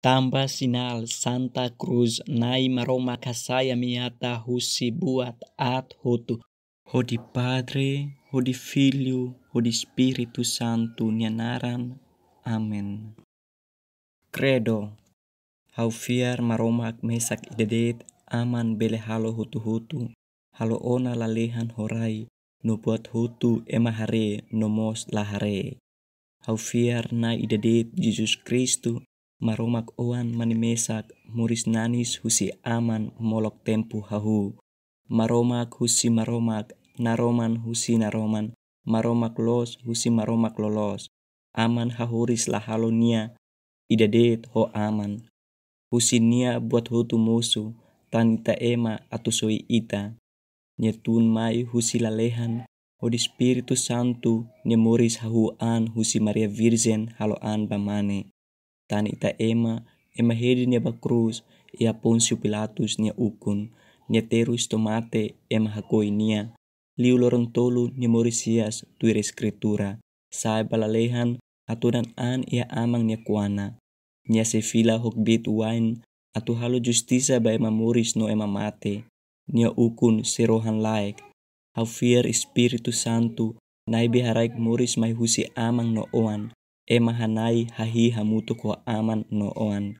Tambah sinal Santa Cruz nai maroma kasaya miata husi buat at hotu. Hodi Padre, hodi Filio, hodi Spiritu Santo nianaran. Amen. Credo. Hau fiar maroma mesak idedet aman bele halo hutu-hutu. Halo ona lalehan horai. No buat hutu emahare nomos lahare. Hau fiar na idedet Jesus Kristu maromak oan manimesak muris nanis husi aman molok tempu hahu maromak husi maromak naroman husi naroman maromak los husi maromak lolos aman hahuris ida idadet ho aman husi nia buat hutu musu tanita ema soi ita nyetun mai husi lalehan di spiritu santu nyemuris hahu an husi maria virgen halo an bamane tani ita ema, ema heri nia bakrus, ia Poncio Pilatus nia ukun, nia terus mate ema hakoi nia. Liu lorong tolu nia Morisias tuire skritura, sai balalehan aturan an ia amang nia kuana. Nia sefila hok bit wain, atu halo justisa ba ema moris no ema mate. Nia ukun serohan laik, hau fier Espiritu santu, nai biharaik moris mai husi amang no oan e mahanai hahi hamutu ko aman no oan.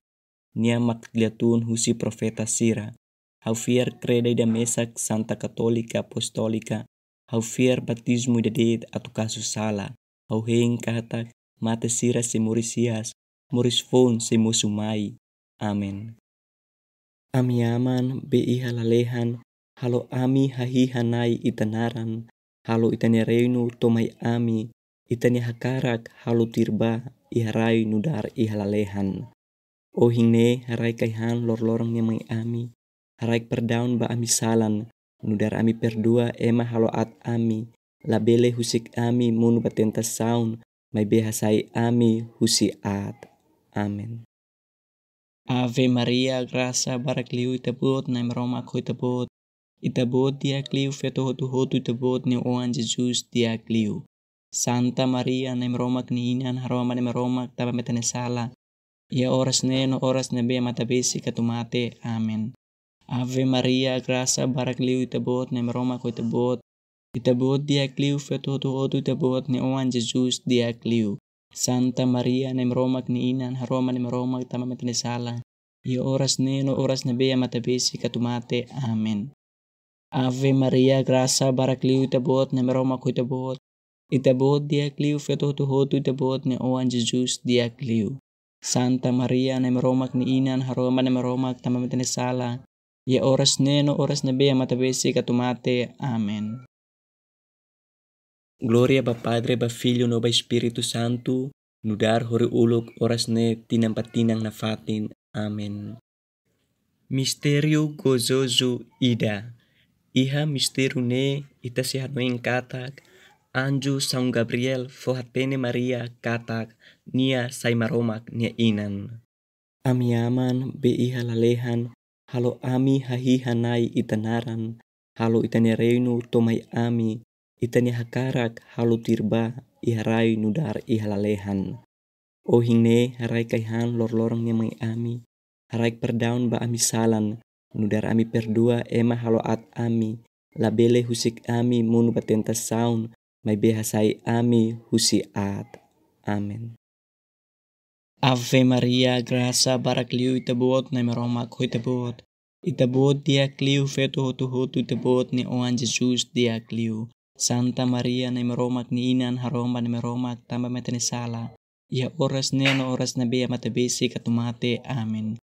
Nia makliatun husi profeta sira. fier kreda da mesak Santa Katolika Apostolika. Hau fiar batismu da deed atukasu sala. Hau heng kahatak mate sira murisias. morisias. fon si musumai. Amen. Ami aman be ihalalehan. Halo ami hahi hanai itanaran. Halo itane reino tomai ami itani hakarak halu tirba iharai nudar ihalalehan. O hingne harai kaihan lor-lorong yang ami, harai perdaun ba ami salan, nudar ami perdua ema halo at ami, labele husik ami munu batenta saun, mai behasai ami husi at. Amen. Ave Maria, grasa barak liu itabot, naim Roma ko itabot, itabot hotu hotu itabot ni oan Jesus kliu. Santa Maria nem romak ni inan haroma nem romak taba sala. Ia oras neno oras nabea mata besi katumate. Amen. Ave Maria, grasa barak barakliu itabot nem romak itabot. Itabot diakliu fetutu otu itabot ne oan Jesus liu. Santa Maria nem romak ni inan haroma nem romak taba sala. Ia oras neno oras nabea mata besi katumate. Amen. Ave Maria, grasa barak barakliu itabot nem romak itabot. Itabuod diakliu fetuhtuhotu itabuod ni oan Jesus diakliu. Santa Maria na maromak ni inan haroma na maromak tamamitan sala. Ia oras ne no oras na bea matabesi katumate. Amen. Gloria ba Padre ba Filho no ba Espiritu Santo, nudar hori uluk oras ne tinampatinang nafatin. Amen. Misterio gozozo ida. Iha misteru ne ita si katak, Anju São Gabriel Pene Maria katak nia saimaromak nia inan. Ami aman be ihalalehan halo ami hahihanai itanaran halo itania reinu tomai ami itania hakarak halo tirba iharai nudar ihalalehan. O hingne harai kaihan lor lorong nia mai ami harai perdaun ba ami salan nudar ami perdua ema halo at ami labele husik ami munu batenta saun behasai ami husiat. Amen. Ave Maria, grasa, graça baracliu itabuot na meroma ko itabuot. Itabuot diacliu feto hotu hotu itabuot ni oan Jesus kliu. Santa Maria na meromak ni inan haroma ya na meromak tamba metanisala. Ia oras ni oras na bea matabesi katumate. Amen.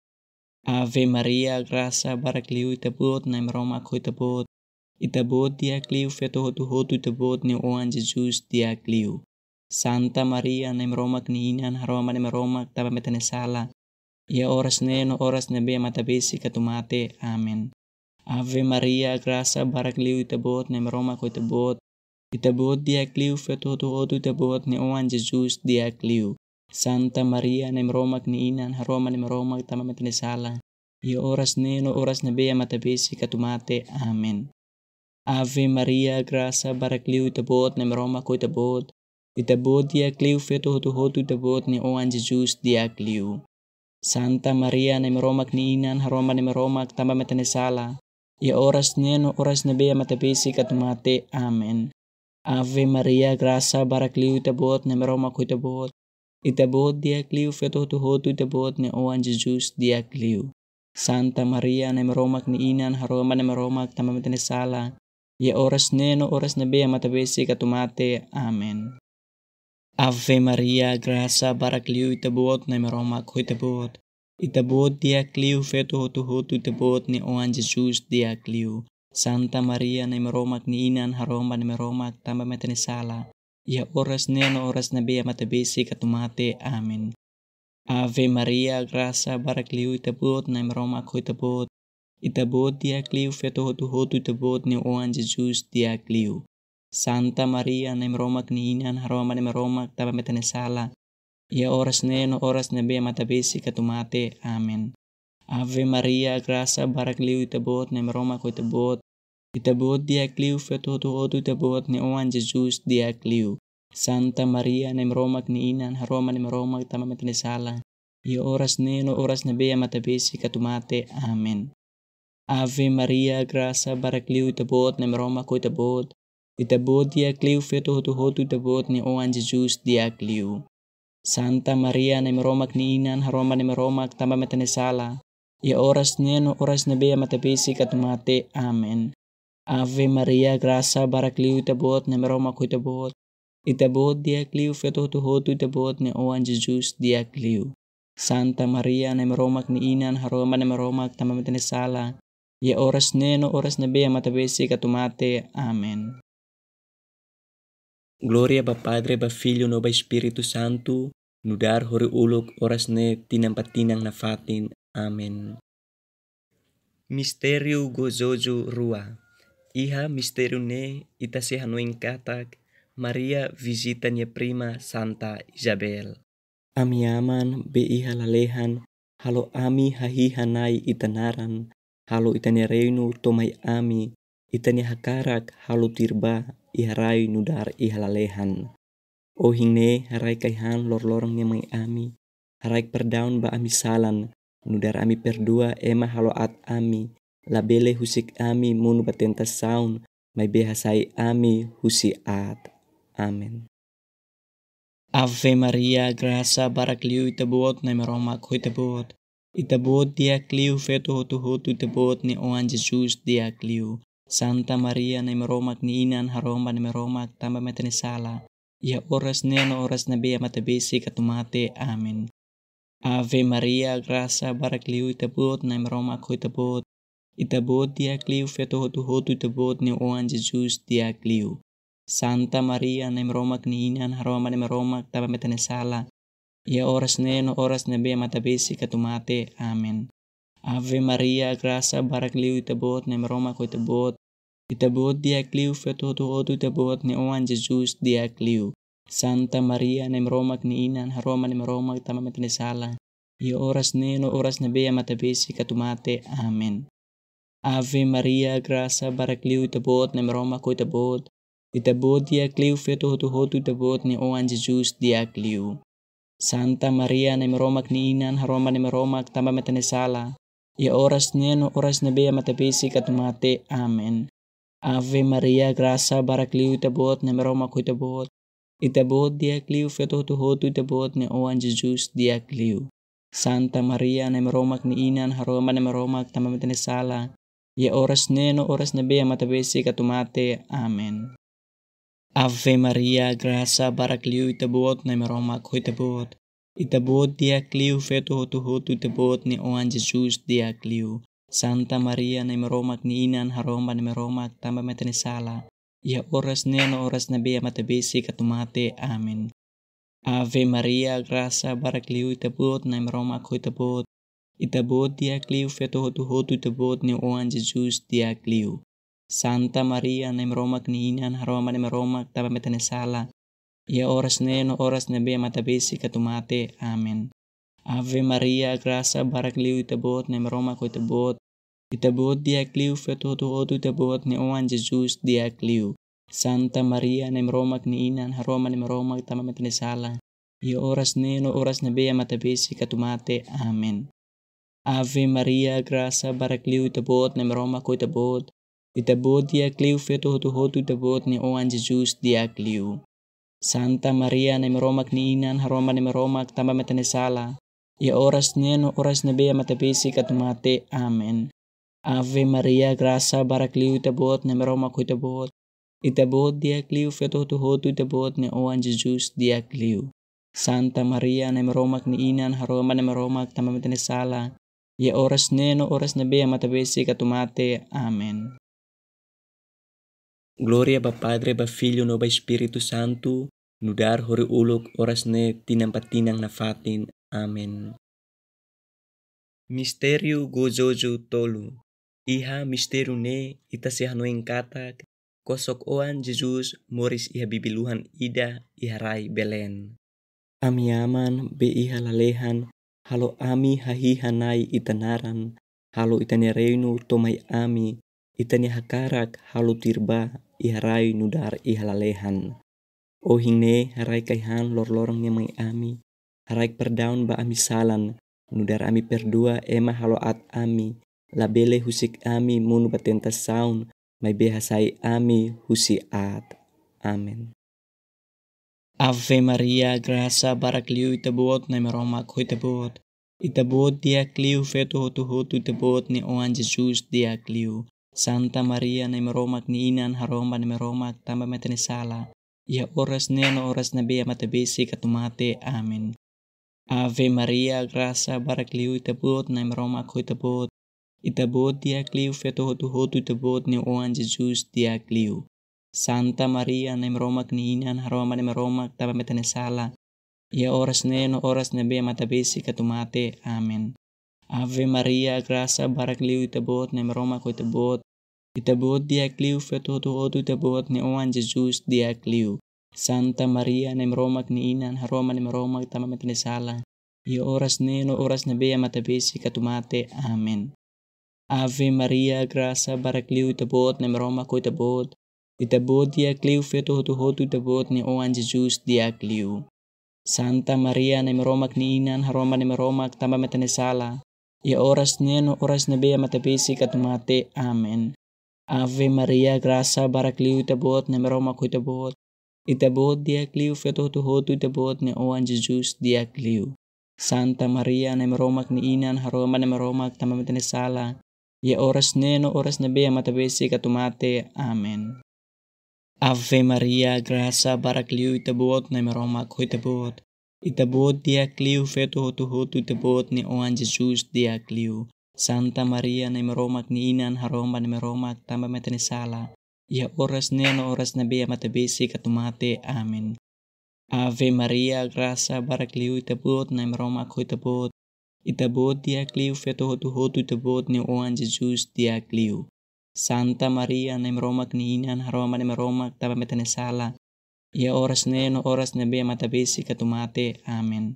Ave Maria, grasa, baracliu itabuot na meroma ko itabuot. Itabot diacliu fetohotuhotu itabot ne oan e Jesus diakliu. Santa Maria nem romak ni inan haroma nem romak taba sala. Ia oras ne no oras ne be besi katumate. Amen. Ave Maria, graça baracliu itabot nem romak itabot. Itabot diacliu fetohotuhotu itabot ne oan e Jesus diakliu. Santa Maria nem romak ni inan haroma nem romak taba sala. Ia oras ne no oras ne be besi katumate. Amen. Ave Maria, graça para cliu tabot nem Roma coi tabot. Itabot, dia cliu feto hotu hotu tabot ni o Jesus dia cliu. Santa Maria nem Roma kniinan haroma nem Roma tamba metanesala. Ia oras neno oras nebea matapisi katumate. Amen. Ave Maria, graça para cliu tabot nem Roma coi tabot. Itabot, dia cliu feto hotu hotu tabot ni o Jesus dia cliu. Santa Maria nem Roma kniinan haroma nem Roma tamba metanesala. Ya oras neno oras na bea matabesi katumate. Amen. Ave Maria, Grasa Barakliu Itabuot itabot na meroma ko Itabuot Itabot dia clio feto hotu hotu itabot ni oan Jesus dia Kliu Santa Maria na meromak ni inan haroma na meromak tamba metanisala. Ia oras neno oras na bea ya matabesi katumate. Amen. Ave Maria, Grasa Barakliu Itabuot itabot na meroma ko itabot. Itaboot diacliu fetohotu hotu itaboot ne oan Jesus diacliu. Santa Maria nem romak ni inan haroma nem taba metane sala. Ia ya oras ne no oras ne bea matabesi katumate. Amen. Ave Maria, graça baracliu itaboot nem romak o itaboot. Itaboot diacliu fetohotu hotu itaboot ne oan Jesus diacliu. Santa Maria nem romak ni inan haroma nem taba metane sala. Ia ya oras ne no oras ne bea matabesi katumate. Amen. Ave Maria, graça para cliu tabot nem Roma coi tabot. E dia cliu feto hotu hotu tabot oan Jesus dia cliu. Santa Maria nem Roma niinan haroma nem Roma tamba metanesala. Ia oras neno oras nebea matapisi katumate. Amen. Ave Maria, graça para cliu tabot nem Roma coi tabot. E dia cliu feto hotu hotu tabot oan Jesus dia cliu. Santa Maria nem Roma niinan haroma nem Roma tamba metanesala. Ye oras neno oras na beya matabesi katumate. Amen. Gloria ba Padre ba Filho no ba Espiritu Santo, nudar hori uluk oras ne tinampatinang fatin. Amen. Misterio gozoso rua. Iha misterio ne ita se hanuin katak, Maria visita niya prima Santa Isabel. Amiaman be iha lalehan, halo ami hahihanay itanaran, halu itani reinu tomai ami, itani hakarak halu tirba dar nudar ihalalehan. O hingne harai kaihan lor-lorong mai ami, harai perdaun ba ami salan, nudar ami perdua ema halo at ami, labele husik ami munu batenta saun, mai behasai ami husi at. Amen. Ave Maria, graça barakliu itabuot, naimaroma kuitabuot, Itaboot diacliu feto hotuhotu itaboot ni oan Jesus diacliu. Santa Maria na maromak ni inan haroma ya na maromak tamba sala. Ia oras ni na oras na bea matabisi katumate. Amen. Ave Maria, grasa graça barakliu itaboot na maromak ko itaboot. Itaboot diacliu feto hotuhotu itaboot ni oan Jesus diacliu. Santa Maria na maromak ni inan haroma na maromak tamba sala Ia ja, oras ne no oras na be matabesi katumate. Amen. Ave Maria, grasa barak liu itabot na maroma ko itabot. Itabot diak liu feto tuotu itabot ni oan Jesus diak liu. Santa Maria na maromak ni inan haroma na maromak tamamit ni sala. Ia ja, oras ne no oras na be matabesi katumate. Amen. Ave Maria, grasa barak liu itabot na maroma ko itabot. Itabot diak liu feto tuotu itabot ni oan Jesus diak liu. Santa Maria ni Maromak niinan, haroma ni Maromak, tamba matanisala. Ia oras niya no oras na biya matapisik at mate. Amen. Ave Maria, grasa barakliu tabot ni Maromak hutabot. Itabot diakliu fetuhutuhotu tabot ni Oan Jesus diakliu. Santa Maria ni Maromak niinan, haroma ni Maromak, tamba matanisala. Ia oras niya no oras na biya matabisik at mate. Amen. Ave Maria, graça para cliu itabot na meroma ko itabot. Itabot dia cliu feto hotu hotu itabot ni oan Jesus dia cliu. Santa Maria na meromak ni inan haroma na meromak tamba sala. Ia oras ni na oras na bea matabesi katumate. Amen. Ave Maria, graça para cliu itabot na meromak ko itabot. Itabot dia cliu feto hotu hotu itabot ni oan Jesus dia cliu. Santa Maria nem romak ni inan haroma nem romak taba sala. Ia e oras ne no oras ne mata besi katumate. Amen. Ave Maria, graça barakliu itabot e nem roma ko itabot. Itabot e diakliu fetutu otu itabot ne oan Jesus diakliu. Santa Maria nem romak ni inan haroma nem romak taba sala. Ia oras ne no oras ne mata besi katumate. Amen. Ave Maria, barak barakliu itabot nem Romak ko itabot. Itabuod diacliu feto hotu hotu itabuod ni oan Jesus diakliu Santa Maria na meromak ni inan haroma na meromak tamba matanesala. Ia oras neno oras na bea matapisik katumate Amen. Ave Maria, grasa barakliu itabuod na meromak itabuod. Itabuod diacliu feto hotu hotu itabuod ni oan Jesus diacliu. Santa Maria na meromak ni inan haroma na meromak tamba matanesala. Ia oras neno oras na bea matabesik katumate Amen. Gloria ba Padre, ba Filho, no ba Espírito Santo, nudar hori ulog oras ne tinampatinang nafatin. Amen. Misterio gozojo tolu. Iha misterio ne itasihanoing katak, kosok oan Jesus moris iha bibiluhan ida iharai belen. Amiaman be iha lalehan, halo ami hahihanai itanaran, halo itane tomai ami, itane hakarak halo tirba iharai nudar ihalalehan. halalehan. O hingne harai kaihan lor-lorong yang mai ami, harai perdaun ba ami salan, nudar ami perdua ema haloat ami, labele husik ami munu batenta saun, mai behasai ami husiat. Amen. Ave Maria, grasa barak liu itabuot na meroma ko itabuot. Itabuot dia clio feto hotu hotu itabuot ni oan Jesus dia kliu. Santa Maria na meromak ni inan haroma na meromak tamba sala. Ia oras neno na oras na biya matabisi katumate. Amin. Ave Maria, grasa barak liu itabot na meromak ko itabot. Itabot hotu hotu itabot ni oan Jesus dia kliu. Santa Maria na meromak ni inan haroma na meromak tamba sala. Ia oras neno na oras na biya matabisi katumate. Amin. Ave Maria, grasa barak liu itabot na meromak ko itabot. Itabuot diakliu fetuhutuotu itabuot ni Oan Jesus diakliu. Santa Maria nem romak ni inan haroma nem romak tamamet ni sala. Iyo oras neno oras na bea matabesi katumate. Amen. Ave Maria, graça barakliu itabuot nem romak ko itabuot. Itabuot diakliu fetuhutuotu itabuot ni Oan Jesus diakliu. Santa Maria nem romak ni inan haroma nem romak tamamet ni sala. Ia oras neno oras na bea matabesi katumate. Amen. Ave Maria, Grasa baracliu tabot Nemroma, kuitabot, itabot diacliu feto tu hotu tabot ne oan Jesus diacliu. Santa Maria Nemroma, ni inan haroma Nemroma, tamamitane sala, ye oras neno, oras ne matabesi katumate. Amen. Ave Maria, Grasa baracliu itabot nemeromak kuitabot, itabot diacliu feto tu hotu tabot ne oan Jesus diacliu. Santa Maria na meromak ni inan haroma na meromak tamba sala. Ia ya oras niya na oras na biya matabisi katumate. Amen. Ave Maria, grasa barak liu itabot na meromak ko itabot. Itabot diak liu hotu itabot ni oan Jesus dia liu. Santa Maria na meromak ni inan haroma na meromak tamba sala. Ia ya oras niya na oras na biya matabisi katumate. Amen.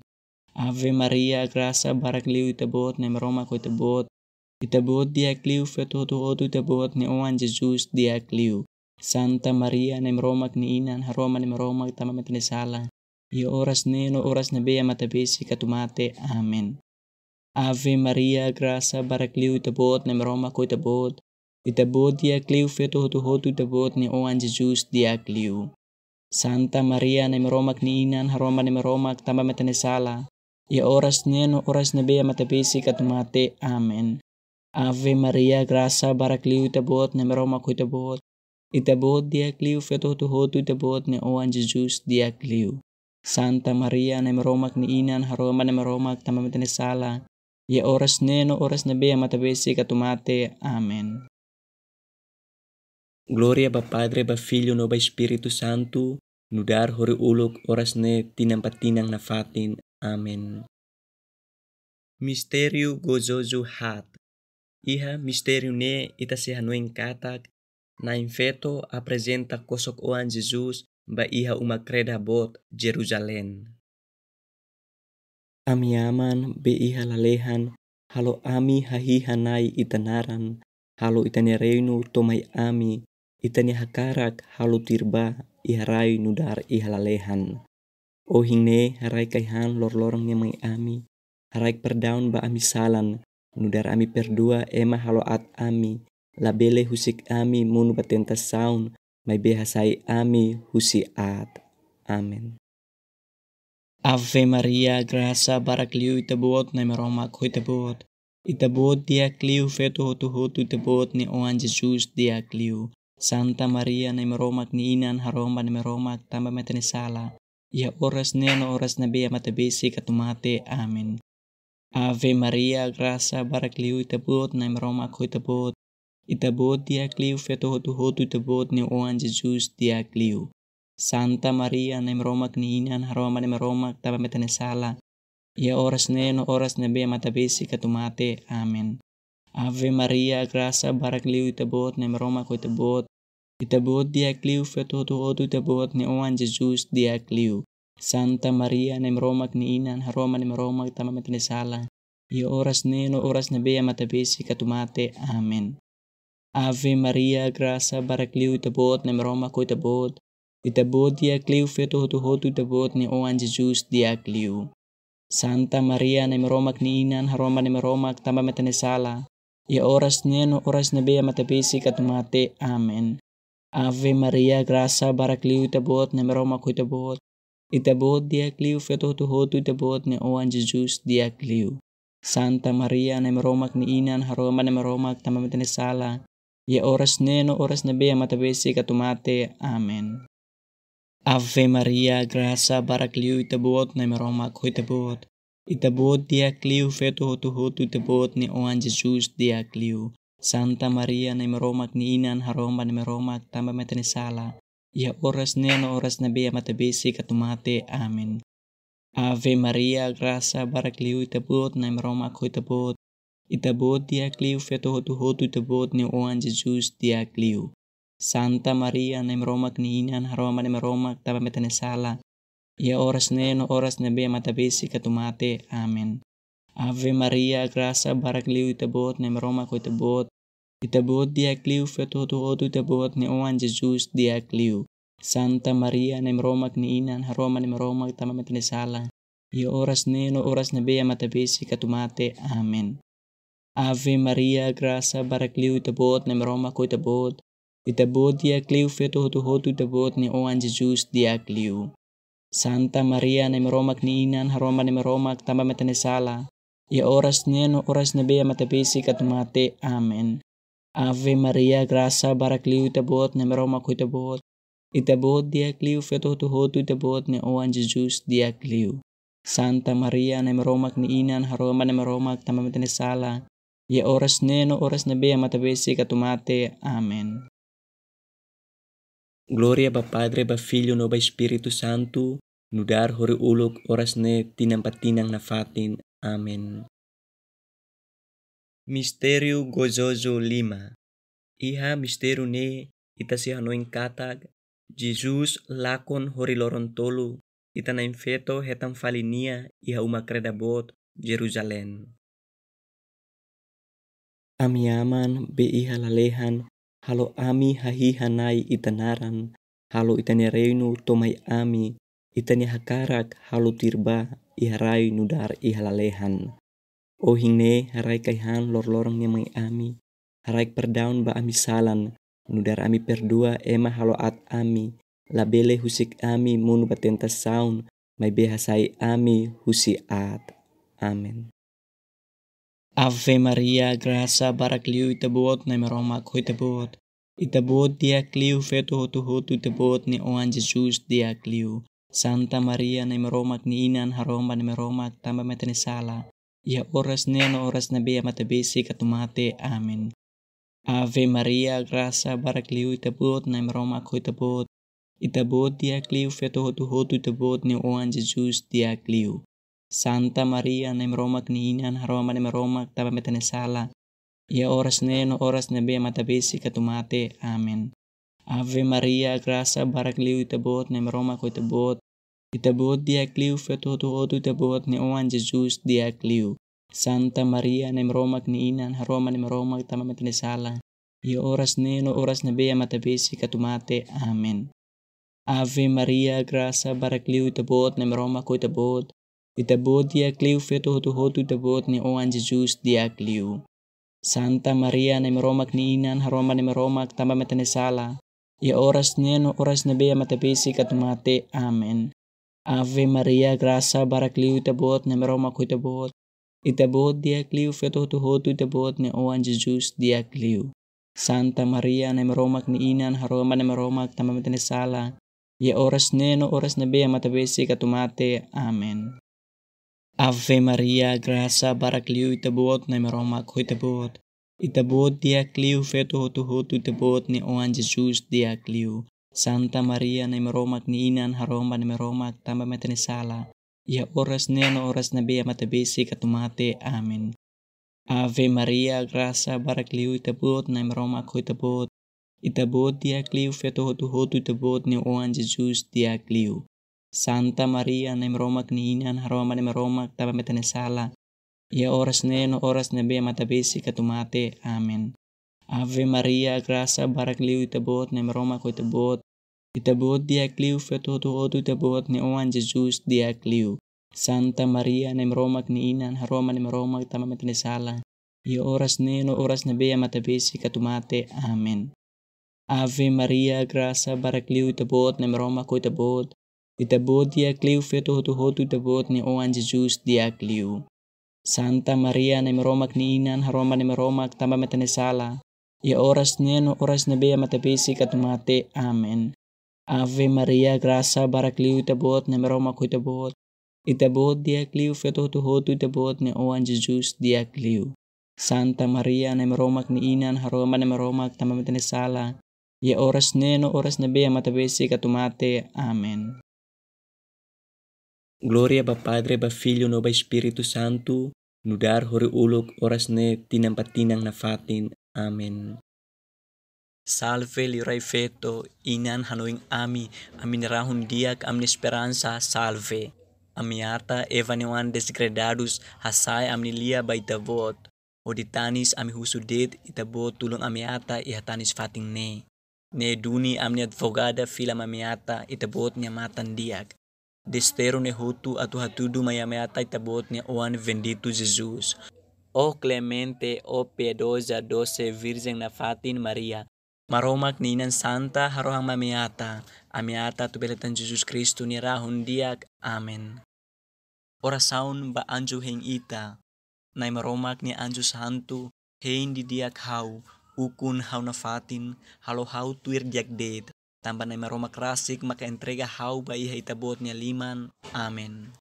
Ave Maria, graça bara kliu itabot nem Roma ko itabot. Itabot dia kliu fetoto otu itabot ne oan Jesus dia kliu. Santa Maria nem Roma kniinan haroma nem Roma tamamat ne salang. Ia oras neno, no oras na bea matabesi katumate. Amen. Ave Maria, graça bara kliu itabot nem Roma ko itabot. Itabot dia kliu fetoto otu itabot ne oan Jesus dia kliu. Santa Maria nem Roma kniinan haroma nem Roma tamamat ne salang. Iya oras na yan, oras na biya matapisik at mati. Amen. Ave Maria, grasa barakliu tabot, na meroma ko tabot. Itabot diakliu, fetutuhotu itabot, ni oan Jesus diakliu. Santa Maria, na meromak ni inan, haroma na meromak sala. Iya oras na yan, oras na biya matapisik at mati. Amen. Gloria ba Padre, ba Filho, no ba Espiritu Santo, nudar hori ulog oras ne tinampatinang fatin. Amin. Misterio gozozu hat. Iha misterio ne ita hanuin katak. Na infeto apresenta kosok oan Jesus ba iha uma kreda bot Jerusalem. Ami aman be iha lalehan halo ami hahiha nai itanaran halo itani reinu tomai ami itani hakarak halo tirba iha rai nudar iha lalehan. O hingne harai kaihan lor lorong mai ami, harai perdaun ba ami salan, nudar ami perdua ema haloat ami, la bele husik ami munu batenta saun, mai behasai ami husiat. Amen. Ave Maria, graça baracliu itabuot na meroma ko itabuot. Itabuot diacliu feto hotu hotu itabuot ni oan Jesus kliu Santa Maria na meroma ni inan haroma na meroma tamba sala Ya oras niya no oras na biya matabisi katumate. Amen. Ave Maria, Grasa graça baracliu itabot, naim Roma ko itabot. Itabot diacliu fetohotuhotu itabot ni oan Jesus Dia Kliu Santa Maria, naim Roma kniinan, haroma naim Roma tabametanesala. Ia ya oras niya no oras na biya matabisi katumate. Amen. Ave Maria, graça baracliu itabot, naim Roma ko itabot. Itabuot diya kliw fetutuotu itabuot ni Oan Jesus diya kliw. Santa Maria na Roma ni Inan, haroma ni Roma tamamat ni Salang. Iyo oras ni no oras na beya matabisi katumate. Amen. Ave Maria, grasa barakliw itabuot ni Roma ko itabuot. Itabuot diya kliw fetutuotu itabuot ni Oan Jesus diya kliw. Santa Maria na Roma ni Inan, haroma ni Roma tamamat ni Salang. Iyo oras ni no oras na beya matabisi katumate. Amen. Ave Maria, graça baracliu itabot, nemeroma coitabot, itabot diacliu fetotu hotu itabot ne oan Jesus diacliu. Santa Maria, nemeromak ni inan, haroma nemeromak tamamatene sala, ye oras ne no oras na bea matabesi katumate. Amen. Ave Maria, graça baracliu itabot, nemeromak coitabot, itabot diacliu fetotu hotu itabot ne oan Jesus diacliu. Santa Maria na imaromak ni inan haroma na maromak tamba metanisala. Ya oras niya na oras na biya matabisi katumate. Amen. Ave Maria, grasa barak liu itabot na imaromak ko itabot. Itabot kliu liu hotu itabot ni oan Jesus diak liu. Santa Maria na imaromak ni inan haroma na imaromak tamba metanisala. Ya oras niya na oras na biya matabisi katumate. Amen. Ave Maria, graça bara clio itabot nem Roma co itabot. Itabot dia clio fetoto otu itabot ne oan Jesus dia clio. Santa Maria nem Roma kniinan haroma nem Roma tamametinesalan. Ia oras ne no oras na bea matabesi katumate. Amen. Ave Maria, graça bara clio itabot nem Roma co itabot. Itabot dia clio fetoto otu itabot ne oan Jesus dia clio. Santa Maria nem Roma kniinan haroma nem Roma tamametinesala. Iya oras niya no oras na beya matapisik at mate. Amen. Ave Maria, grasa barakliu tabot na meroma ko tabot. Itabot diakliu feto tuhotu tabot ni oan Jesus diakliu. Santa Maria na meromak ni inan haroma na meromak tamamit ni sala. Iya oras niya no oras na beya matapisik at mate. Amen. Gloria ba Padre ba Filho no ba Espiritu Santo, nudar hori uluk oras ne tinampatinang na fatin Amin. Misterio gozoso lima. Iha misteru ne ita si hanoin katag. Jesus lakon loron tolu. Ita na infeto hetan falinia iha bot Jerusalem. Ami aman be iha lalehan halo ami hanai itanaran halo itani reinu tomai ami itani hakarak halo tirba iharai nudar ihalalehan. Oh O hingne harai kaihan lor-lorong ni mai ami. Harai perdaun ba ami salan. Nudar ami perdua ema haloat ami. Labele husik ami munu batenta saun. Mai behasai ami husiat. Amen. Ave Maria, grasa barak liu itabuot na meroma ho itabuot. Itabuot dia cliu feto hotu hotu itabuot ni oan Jesus dia kliu. Santa Maria na meromak ni inan haroma ya na meromak tamba metanisala. Ia oras niya na oras na biya matabisi katumate. Amen. Ave Maria, grasa barak liu itabot na meromak ko itabot. Itabot hotu hotu itabot ni oan Jesus liu. Santa Maria na meromak ni inan haroma ya na meromak tamba metanisala. Ia oras niya na oras na biya matabisi katumate. Amen. Ave Maria, grasa barakliu itabot na meroma ko itabot, Itabuot diacliu fetuotuotu itabuot ni oan Jesus diacliu. Santa Maria nem romak ni inan haroma nem romak tamamet ni salan. Ia ya oras ne no oras na bea matabesi katumate. Amen. Ave Maria, graça baracliu itabuot nem romak ko itabuot. Itabuot diacliu fetuotuotu itabuot ni oan Jesus diacliu. Santa Maria nem romak ni inan haroma nem romak tamamet ni salan. Ia ya oras ne no oras na bea matabesi katumate. Amen. Ave Maria, graça baracliu tabot nem Roma cui tabot. E tabot clio, feto tu hotu tabot ne o Jesus jus clio. Santa Maria nem Roma ni inan haroma nem Roma tamamitene sala. Ye oras ne no oras ne bea matabesi katumate. Amen. Ave Maria, graça baracliu tabot nem Roma cui tabot. dia clio, feto tu hotu tabot ne o Jesus jus clio. Santa Maria na maromak ni inan haroma na maromak tamba Sala. Iya oras niya na oras na biya matabisi katumate. Amen. Ave Maria, grasa barakliu itabot na maroma ko itabot. Itabot diakliu fetuhotuhotu itabot ni oan Jesus diakliu. Santa Maria na maromak ni inan haroma na maromak tamba Sala. Iya oras niya na oras na biya matabisi katumate. Amen. Ave Maria, graça bara cliu itabot, nem Roma co itabot. Itabot dia cliu feto tu otu itabot, ne oan Jesus dia cliu. Santa Maria, nem Roma ni inan, haroma nem Roma tama matinesalan. I oras neno, no oras na bea matabesi katumate. Amen. Ave Maria, graça bara cliu itabot, nem Roma co itabot. Itabot dia cliu feto tu otu itabot, ne oan Jesus dia cliu. Santa Maria, nem Roma ni inan, haroma nem Roma tama matinesala. Ya oras niya no oras na beya matapisi katumate. Amen. Ave Maria, Grasa barak liu tabot, ne meroma kui tabot, e tabot dia clio feto tuhotu tabot ne oan Jesus dia Kliu. Santa Maria, ne meromak ni inan, haroma ne meromak tamamitin sala, Ya oras niya no oras na beya matapisi katumate. Amen. Gloria ba Padre, ba Filho, no ba Espiritu Santo, nudar hori ulog oras ne tinampatinang nafatin. Amin. Salve lirai feto, inan hanoing ami, amin rahum diak, amin esperança, salve. Amiata evanewan desgredados, hasai amnilia baitavot. Oditanis ami husudit, itabot tulong amiata, ihatanis fating ne. Ne duni amni advogada filam amiata, itabot niya matan diak. Destero ne hutu atu hatudu mayameata, itabot niya oan vendito Jesus. O clemente, o piedosa, doce Virgen na Fatin Maria. Maromak ninan santa harohang mamiata. Amiata tu beletan Jesus Kristu nira diak. Amen. Orasaun ba anjo heng ita. Nai maromak ni Anju santu. Hein di diak hau. Ukun hau na fatin. Halo hau tuir diak det. Tambah nai maromak rasik maka entrega hau bayi haita botnya liman. Amen.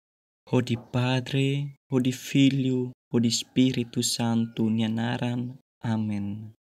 Hodi Padre, hodi Filho, o di Spiritu Santo, nianaran. Amen.